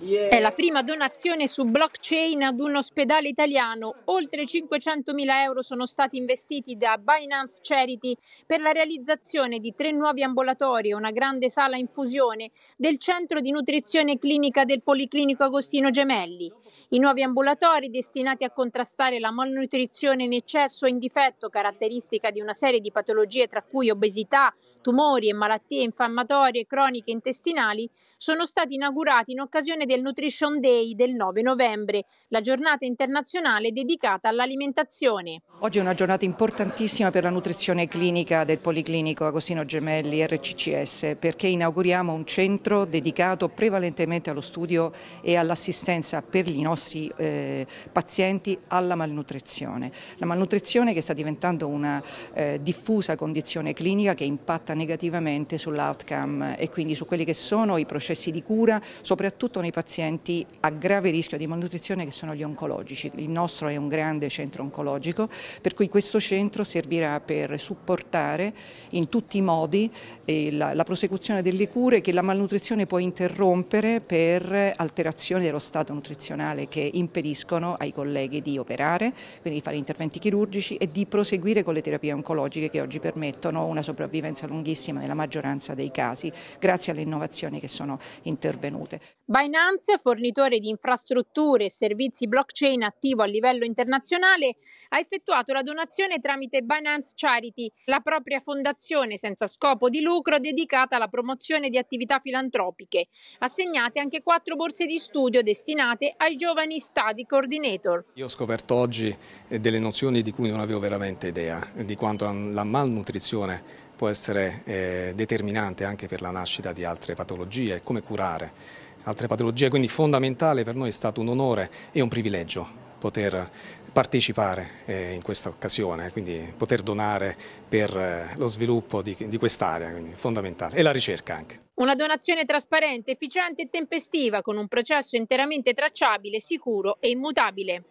È la prima donazione su blockchain ad un ospedale italiano. Oltre 500.000 euro sono stati investiti da Binance Charity per la realizzazione di tre nuovi ambulatori e una grande sala infusione del centro di nutrizione clinica del Policlinico Agostino Gemelli. I nuovi ambulatori destinati a contrastare la malnutrizione in eccesso e in difetto, caratteristica di una serie di patologie tra cui obesità, tumori e malattie infammatorie croniche intestinali sono stati inaugurati in occasione del Nutrition Day del 9 novembre, la giornata internazionale dedicata all'alimentazione. Oggi è una giornata importantissima per la nutrizione clinica del Policlinico Agostino Gemelli RCCS perché inauguriamo un centro dedicato prevalentemente allo studio e all'assistenza per i nostri eh, pazienti alla malnutrizione. La malnutrizione che sta diventando una eh, diffusa condizione clinica che impatta impatta negativamente sull'outcome e quindi su quelli che sono i processi di cura, soprattutto nei pazienti a grave rischio di malnutrizione che sono gli oncologici. Il nostro è un grande centro oncologico, per cui questo centro servirà per supportare in tutti i modi eh, la, prosecuzione delle cure che la malnutrizione può interrompere per alterazioni dello stato nutrizionale che impediscono ai colleghi di operare, quindi di fare interventi chirurgici e di proseguire con le terapie oncologiche che oggi permettono una sopravvivenza lunga lunghissima nella maggioranza dei casi, grazie alle innovazioni che sono intervenute. Binance, fornitore di infrastrutture e servizi blockchain attivo a livello internazionale, ha effettuato la donazione tramite Binance Charity, la propria fondazione senza scopo di lucro dedicata alla promozione di attività filantropiche. Assegnate anche quattro borse di studio destinate ai giovani study coordinator. Io ho scoperto oggi eh, delle nozioni di cui non avevo veramente idea, di quanto la malnutrizione può essere eh, determinante anche per la nascita di altre patologie, come curare altre patologie, quindi fondamentale per noi è stato un onore e un privilegio poter partecipare eh, in questa occasione, quindi poter donare per eh, lo sviluppo di, di quest'area, quindi fondamentale, e la ricerca anche. Una donazione trasparente, efficiente e tempestiva, con un processo interamente tracciabile, sicuro e immutabile.